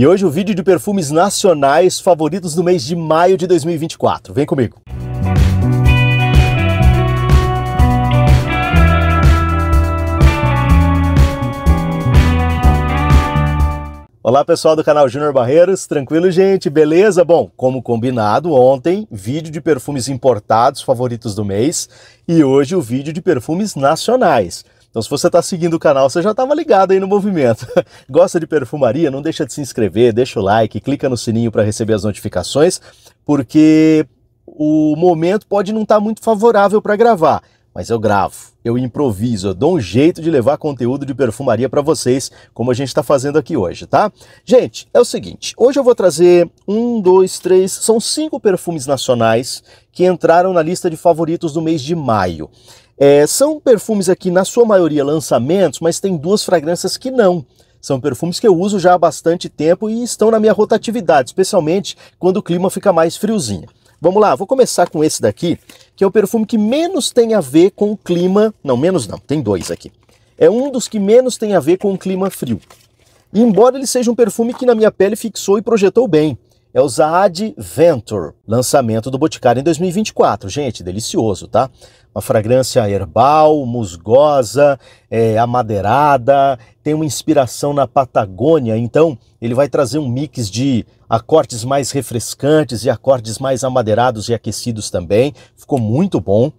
E hoje o vídeo de perfumes nacionais favoritos do mês de maio de 2024. Vem comigo. Olá pessoal do canal Júnior Barreiros, tranquilo gente? Beleza? Bom, como combinado ontem, vídeo de perfumes importados favoritos do mês e hoje o vídeo de perfumes nacionais. Então, se você está seguindo o canal, você já estava ligado aí no movimento. Gosta de perfumaria? Não deixa de se inscrever, deixa o like, clica no sininho para receber as notificações, porque o momento pode não estar tá muito favorável para gravar, mas eu gravo, eu improviso, eu dou um jeito de levar conteúdo de perfumaria para vocês, como a gente está fazendo aqui hoje, tá? Gente, é o seguinte, hoje eu vou trazer um, dois, três, são cinco perfumes nacionais que entraram na lista de favoritos do mês de maio. É, são perfumes aqui, na sua maioria, lançamentos, mas tem duas fragrâncias que não. São perfumes que eu uso já há bastante tempo e estão na minha rotatividade, especialmente quando o clima fica mais friozinho. Vamos lá, vou começar com esse daqui, que é o perfume que menos tem a ver com o clima. Não, menos não, tem dois aqui. É um dos que menos tem a ver com o clima frio. E embora ele seja um perfume que na minha pele fixou e projetou bem, é o Zaad Venture, lançamento do Boticário em 2024. Gente, delicioso, tá? Uma fragrância herbal, musgosa, é, amadeirada, tem uma inspiração na Patagônia, então ele vai trazer um mix de acordes mais refrescantes e acordes mais amadeirados e aquecidos também. Ficou muito bom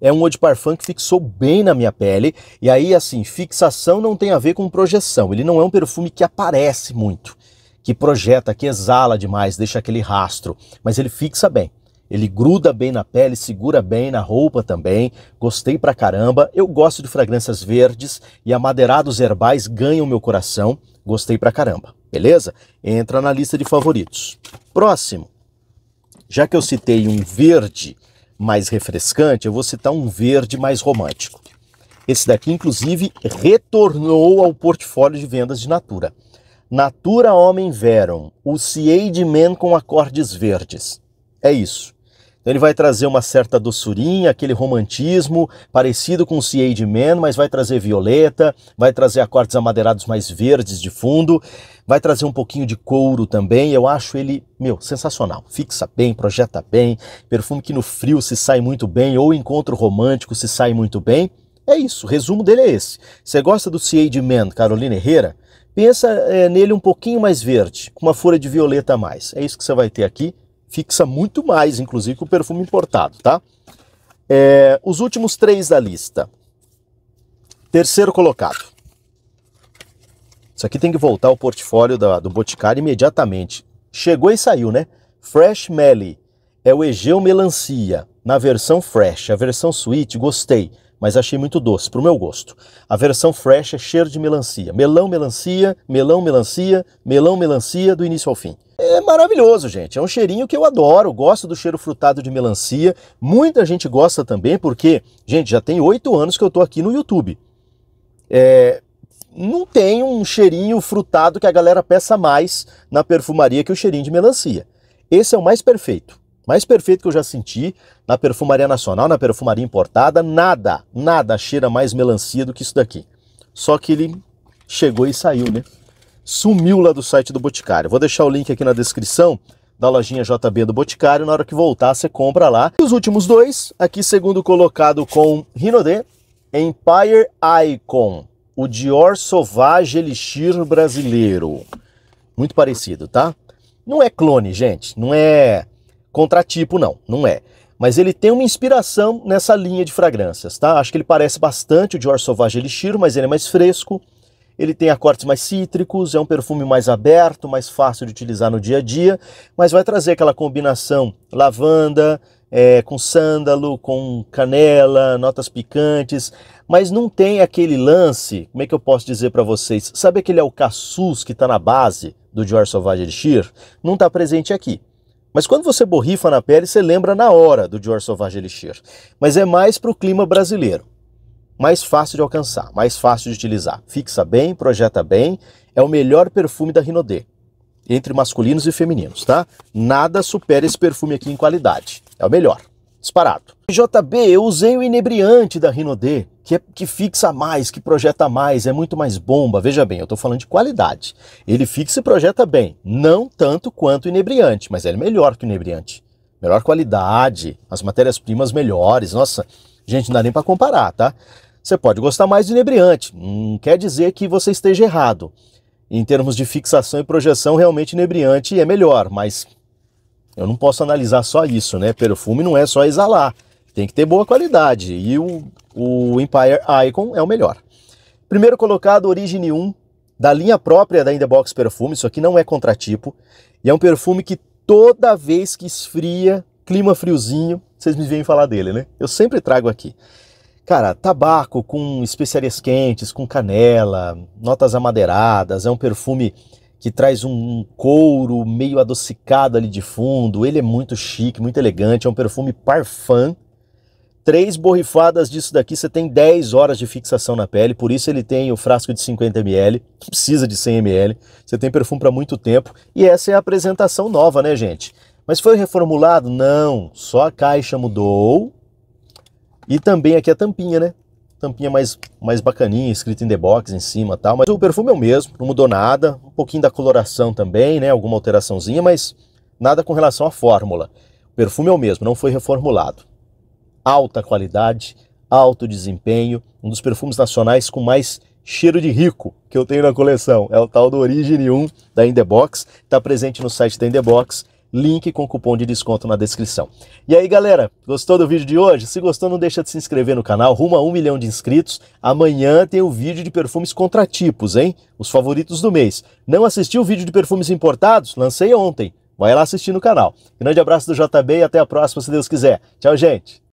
é um eau de parfum que fixou bem na minha pele. E aí, assim, fixação não tem a ver com projeção. Ele não é um perfume que aparece muito que projeta, que exala demais, deixa aquele rastro, mas ele fixa bem. Ele gruda bem na pele, segura bem na roupa também. Gostei pra caramba. Eu gosto de fragrâncias verdes e amadeirados herbais ganham meu coração. Gostei pra caramba. Beleza? Entra na lista de favoritos. Próximo. Já que eu citei um verde mais refrescante, eu vou citar um verde mais romântico. Esse daqui, inclusive, retornou ao portfólio de vendas de Natura. Natura homem verum, o ciei de men com acordes verdes. É isso. Então, ele vai trazer uma certa doçurinha, aquele romantismo parecido com o ciei de men, mas vai trazer violeta, vai trazer acordes amadeirados mais verdes de fundo, vai trazer um pouquinho de couro também. Eu acho ele, meu, sensacional. Fixa bem, projeta bem, perfume que no frio se sai muito bem, ou encontro romântico se sai muito bem. É isso, o resumo dele é esse. Você gosta do CA de Man, Carolina Herrera? pensa é, nele um pouquinho mais verde, com uma folha de violeta a mais. É isso que você vai ter aqui. Fixa muito mais, inclusive, que o perfume importado, tá? É, os últimos três da lista. Terceiro colocado. Isso aqui tem que voltar ao portfólio da, do Boticário imediatamente. Chegou e saiu, né? Fresh Melly. É o Egeu Melancia, na versão Fresh. A versão Sweet, gostei mas achei muito doce, para o meu gosto. A versão fresh é cheiro de melancia. Melão, melancia, melão, melancia, melão, melancia, do início ao fim. É maravilhoso, gente. É um cheirinho que eu adoro. Gosto do cheiro frutado de melancia. Muita gente gosta também, porque, gente, já tem oito anos que eu estou aqui no YouTube. É, não tem um cheirinho frutado que a galera peça mais na perfumaria que o cheirinho de melancia. Esse é o mais perfeito mais perfeito que eu já senti na perfumaria nacional, na perfumaria importada, nada, nada cheira mais melancia do que isso daqui. Só que ele chegou e saiu, né? Sumiu lá do site do Boticário. Vou deixar o link aqui na descrição da lojinha JB do Boticário. Na hora que voltar, você compra lá. E os últimos dois, aqui segundo colocado com Rinode, Empire Icon, o Dior Sauvage Elixir brasileiro. Muito parecido, tá? Não é clone, gente. Não é contratipo, não, não é. Mas ele tem uma inspiração nessa linha de fragrâncias, tá? Acho que ele parece bastante o Dior Sauvage Elixir, mas ele é mais fresco, ele tem acordes mais cítricos, é um perfume mais aberto, mais fácil de utilizar no dia a dia, mas vai trazer aquela combinação lavanda, é, com sândalo, com canela, notas picantes, mas não tem aquele lance, como é que eu posso dizer para vocês? Sabe aquele alcaçuz que está na base do Dior Sauvage Elixir? Não está presente aqui. Mas quando você borrifa na pele, você lembra na hora do Dior Sauvage Elixir. Mas é mais para o clima brasileiro. Mais fácil de alcançar, mais fácil de utilizar. Fixa bem, projeta bem. É o melhor perfume da Rinodê. Entre masculinos e femininos, tá? Nada supera esse perfume aqui em qualidade. É o melhor disparado. JB, eu usei o inebriante da Rino D, que, é, que fixa mais, que projeta mais, é muito mais bomba. Veja bem, eu estou falando de qualidade. Ele fixa e projeta bem, não tanto quanto o inebriante, mas é melhor que o inebriante. Melhor qualidade, as matérias-primas melhores. Nossa, gente, não dá nem para comparar, tá? Você pode gostar mais do inebriante, não hum, quer dizer que você esteja errado. Em termos de fixação e projeção, realmente inebriante é melhor, mas eu não posso analisar só isso, né? Perfume não é só exalar, tem que ter boa qualidade. E o, o Empire Icon é o melhor. Primeiro colocado, Origine 1, da linha própria da Indebox Perfume. Isso aqui não é contratipo. E é um perfume que toda vez que esfria, clima friozinho, vocês me vêm falar dele, né? Eu sempre trago aqui. Cara, tabaco com especiarias quentes, com canela, notas amadeiradas, é um perfume que traz um couro meio adocicado ali de fundo. Ele é muito chique, muito elegante, é um perfume parfum. Três borrifadas disso daqui, você tem 10 horas de fixação na pele, por isso ele tem o frasco de 50 ml, que precisa de 100 ml. Você tem perfume para muito tempo e essa é a apresentação nova, né, gente? Mas foi reformulado? Não, só a caixa mudou. E também aqui a tampinha, né? tampinha mais, mais bacaninha, escrita in the box em cima tal. Mas o perfume é o mesmo, não mudou nada. Um pouquinho da coloração também, né? Alguma alteraçãozinha, mas nada com relação à fórmula. O perfume é o mesmo, não foi reformulado. Alta qualidade, alto desempenho, um dos perfumes nacionais com mais cheiro de rico que eu tenho na coleção. É o tal do Origine 1 da Indebox, está presente no site da Indebox link com cupom de desconto na descrição. E aí, galera, gostou do vídeo de hoje? Se gostou, não deixa de se inscrever no canal, rumo a um milhão de inscritos. Amanhã tem o vídeo de perfumes contratipos, hein? Os favoritos do mês. Não assistiu o vídeo de perfumes importados? Lancei ontem. Vai lá assistir no canal. Grande abraço do JB e até a próxima, se Deus quiser. Tchau, gente!